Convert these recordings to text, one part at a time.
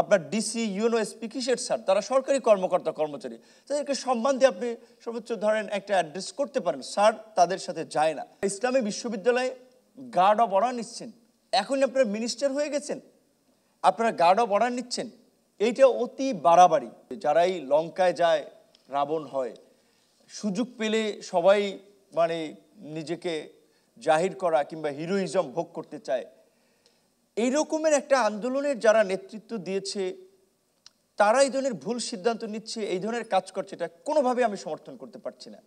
আপনার DC UNO SP কিসের sir তারা সরকারি কর্মকর্তা কর্মচারী তাদেরকে সম্মান দিয়ে আপনি সর্বোচ্চ ধরেন একটা অ্যাড্রেস করতে পারেন স্যার তাদের সাথে যায় না ইসলামী বিশ্ববিদ্যালয়ে গার্ড অব অর্ডার নিচ্ছেন এখনই আপনার মিনিস্টার হয়ে গেছেন আপনারা গার্ড অব অর্ডার নিচ্ছেন এইটা অতি বাড়াবাড়ি যারাই লঙ্কায় যায় রাবণ হয় সুযোগ পেলে সবাই মানে নিজেকে জাহির করা কিংবা হিরোইজম ভোগ করতে চায় এই রকমের একটা আন্দোলনের যারা নেতৃত্ব দিয়েছে তারা এই ধরনের ভুল সিদ্ধান্ত নিচ্ছে এই ধরনের কাজ করছে এটা কোনোভাবে আমি সমর্থন করতে পারছি না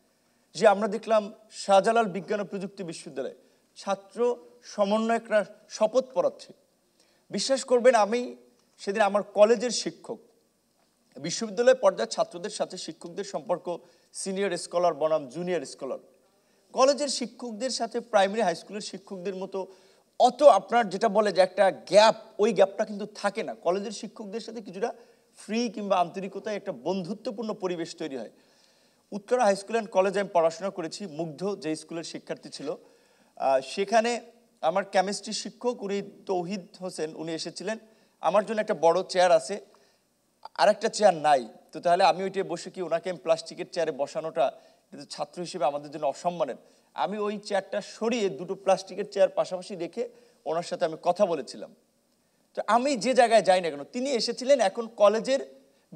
যে আমরা দেখলাম শাহজালাল বিজ্ঞান ও প্রযুক্তি বিশ্ববিদ্যালয় ছাত্র সমন্বয়করা শপথ পড়াচ্ছে বিশ্বাস করবেন আমি সেদিন আমার কলেজের শিক্ষক বিশ্ববিদ্যালয় পর্যায়ে ছাত্রদের সাথে শিক্ষকদের সম্পর্ক সিনিয়র স্কলার বনাম জুনিয়র স্কলার কলেজের শিক্ষকদের সাথে প্রাইমারি হাই স্কুলের শিক্ষকদের মতো অত আপনার যেটা বলে যে একটা গ্যাপ ওই গ্যাপটা কিন্তু থাকে না কলেজের শিক্ষকদের সাথে কিছুটা ফ্রি কিংবা আন্তরিকতায় একটা বন্ধুত্বপূর্ণ পরিবেশ তৈরি হয় উত্তরা হাই স্কুল অ্যান্ড কলেজে আমি পড়াশোনা করেছি মুগ্ধ যে স্কুলের শিক্ষার্থী ছিল সেখানে আমার কেমিস্ট্রি শিক্ষক উনি তৌহিদ হোসেন উনি এসেছিলেন আমার জন্য একটা বড় চেয়ার আছে আর একটা চেয়ার নাই তো তাহলে আমি ওইটা বসে কি ওনাকে আমি প্লাস্টিকের চেয়ারে বসানোটা ছাত্র হিসেবে আমাদের জন্য অসম্মানের আমি ওই চেয়ারটা সরিয়ে দুটো প্লাস্টিকের চেয়ার পাশাপাশি রেখে ওনার সাথে আমি কথা বলেছিলাম তো আমি যে জায়গায় যাই না কেন তিনি এসেছিলেন এখন কলেজের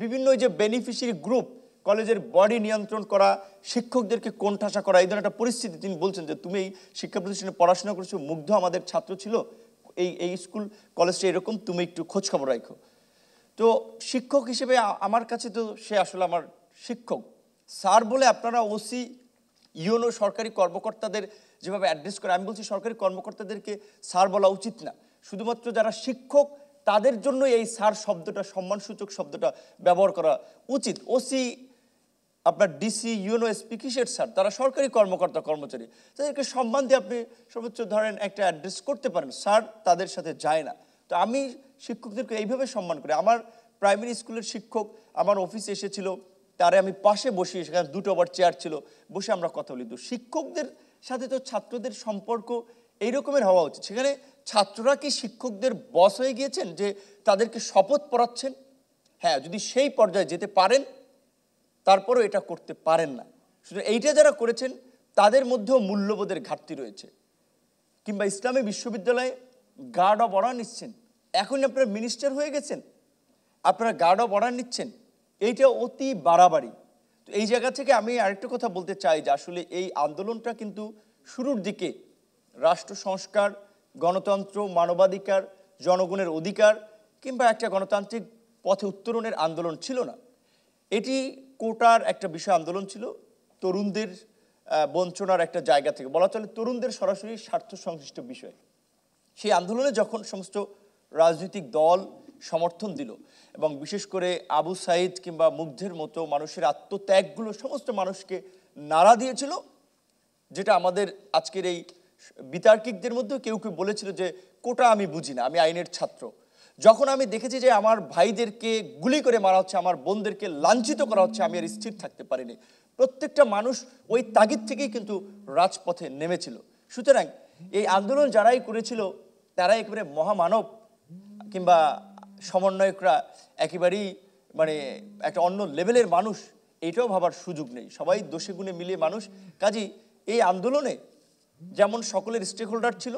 বিভিন্ন যে বেনিফিশিয়ারি গ্রুপ কলেজের বডি নিয়ন্ত্রণ করা শিক্ষকদেরকে কোণঠাসা করা এই ধরনের একটা পরিস্থিতি তিনি বলছেন যে তুমি এই শিক্ষা প্রতিষ্ঠানে পড়াশোনা করেছো মুগ্ধ আমাদের ছাত্র ছিল এই এই স্কুল কলেজটা এরকম তুমি একটু খোঁজ খবর রাখো তো শিক্ষক হিসেবে আমার কাছে তো সে আসলে আমার শিক্ষক স্যার বলে আপনারা ওসি ইউনো সরকারি কর্মকর্তাদের যেভাবে অ্যাড্রেস করে আমি বলছি সরকারি কর্মকর্তাদেরকে স্যার বলা উচিত না শুধুমাত্র যারা শিক্ষক তাদের জন্য এই স্যার শব্দটা সম্মানসূচক শব্দটা ব্যবহার করা উচিত ওসি আপনার ডিসি ইউনো এসপি কিসের স্যার তারা সরকারি কর্মকর্তা কর্মচারী তাদেরকে সম্মান দিয়ে আপনি সর্বোচ্চ ধরেন একটা অ্যাড্রেস করতে পারেন স্যার তাদের সাথে যায় না তো আমি শিক্ষকদেরকে এইভাবে সম্মান করি আমার প্রাইমারি স্কুলের শিক্ষক আমার অফিসে এসেছিল তারে আমি পাশে বসিয়ে সেখানে দুটো আবার চেয়ার ছিল বসে আমরা কথা বলি তো শিক্ষকদের সাথে তো ছাত্রদের সম্পর্ক এই রকমের হওয়া উচিত সেখানে ছাত্ররা কি শিক্ষকদের বস হয়ে গিয়েছেন যে তাদেরকে শপথ পড়াচ্ছেন হ্যাঁ যদি সেই পর্যায়ে যেতে পারেন তারপরও এটা করতে পারেন না শুধু এইটা যারা করেছেন তাদের মধ্যেও মূল্যবোধের ঘাটতি রয়েছে কিংবা ইসলামী বিশ্ববিদ্যালয়ে গার্ড অব অর্ডার নিচ্ছেন এখন আপনারা মিনিস্টার হয়ে গেছেন আপনারা গার্ড অব অর্ডার নিচ্ছেন এইটা অতি বাড়াবাড়ি তো এই জায়গা থেকে আমি আরেকটা কথা বলতে চাই যে আসলে এই আন্দোলনটা কিন্তু শুরুর দিকে রাষ্ট্র সংস্কার গণতন্ত্র মানবাধিকার জনগণের অধিকার কিংবা একটা গণতান্ত্রিক পথে উত্তরণের আন্দোলন ছিল না এটি কোটার একটা বিষয় আন্দোলন ছিল তরুণদের বঞ্চনার একটা জায়গা থেকে বলা চলে তরুণদের সরাসরি স্বার্থ সংশ্লিষ্ট বিষয় সেই আন্দোলনে যখন সমস্ত রাজনৈতিক দল সমর্থন দিল এবং বিশেষ করে আবু সাইদ কিংবা মুগ্ধের মতো মানুষের আত্মত্যাগগুলো সমস্ত মানুষকে নাড়া দিয়েছিল যেটা আমাদের আজকের এই বিতার্কিকদের মধ্যে কেউ কেউ বলেছিল যে কোটা আমি বুঝি না আমি আইনের ছাত্র যখন আমি দেখেছি যে আমার ভাইদেরকে গুলি করে মারা হচ্ছে আমার বোনদেরকে লাঞ্ছিত করা হচ্ছে আমি আর স্থির থাকতে পারিনি প্রত্যেকটা মানুষ ওই তাগিদ থেকেই কিন্তু রাজপথে নেমেছিল সুতরাং এই আন্দোলন যারাই করেছিল তারা একেবারে মহামানব কিংবা সমন্বয়করা একেবারেই মানে একটা অন্য লেভেলের মানুষ এটাও ভাবার সুযোগ নেই সবাই দোষে গুণে মিলিয়ে মানুষ কাজী এই আন্দোলনে যেমন সকলের স্টেক হোল্ডার ছিল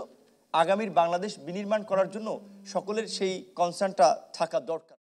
আগামীর বাংলাদেশ বিনির্মাণ করার জন্য সকলের সেই কনসার্নটা থাকা দরকার